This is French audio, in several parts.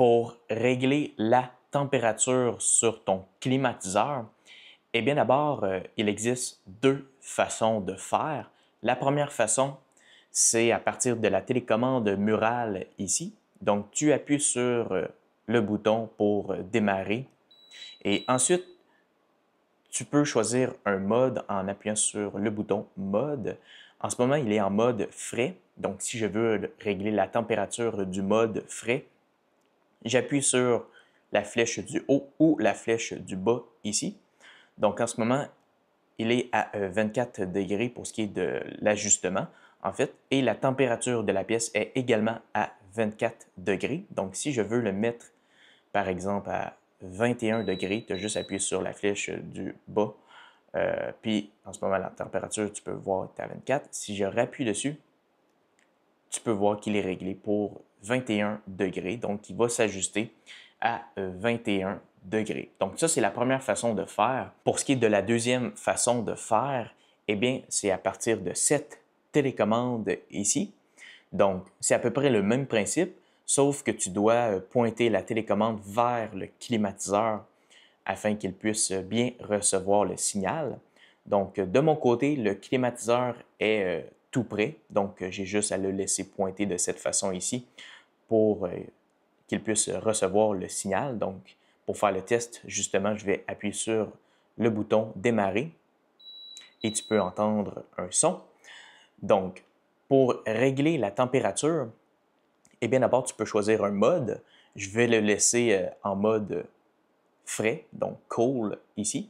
pour régler la température sur ton climatiseur, eh bien d'abord, euh, il existe deux façons de faire. La première façon, c'est à partir de la télécommande murale ici. Donc tu appuies sur euh, le bouton pour euh, démarrer et ensuite tu peux choisir un mode en appuyant sur le bouton mode. En ce moment, il est en mode frais. Donc si je veux régler la température du mode frais, j'appuie sur la flèche du haut ou la flèche du bas ici. Donc en ce moment, il est à 24 euh, degrés pour ce qui est de l'ajustement, en fait, et la température de la pièce est également à 24 degrés. Donc si je veux le mettre, par exemple, à 21 degrés, tu as juste appuyé sur la flèche du bas. Euh, puis en ce moment, la température, tu peux voir, est à 24. Si je rappuie dessus, tu peux voir qu'il est réglé pour 21 degrés, donc il va s'ajuster à 21 euh, degrés. Donc ça, c'est la première façon de faire. Pour ce qui est de la deuxième façon de faire, eh bien, c'est à partir de cette télécommande ici. Donc, c'est à peu près le même principe, sauf que tu dois euh, pointer la télécommande vers le climatiseur afin qu'il puisse euh, bien recevoir le signal. Donc, de mon côté, le climatiseur est tout près. Donc, euh, j'ai juste à le laisser pointer de cette façon ici pour euh, qu'il puisse recevoir le signal. Donc, pour faire le test, justement, je vais appuyer sur le bouton démarrer et tu peux entendre un son. Donc, pour régler la température, eh bien d'abord, tu peux choisir un mode. Je vais le laisser euh, en mode frais, donc cool ici.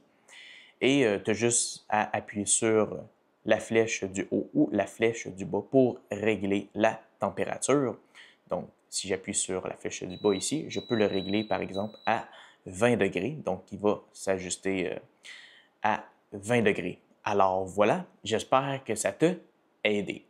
Et tu as juste à appuyer sur la flèche du haut ou la flèche du bas pour régler la température. Donc, si j'appuie sur la flèche du bas ici, je peux le régler par exemple à 20 degrés, donc il va s'ajuster euh, à 20 degrés. Alors voilà, j'espère que ça t'a aidé.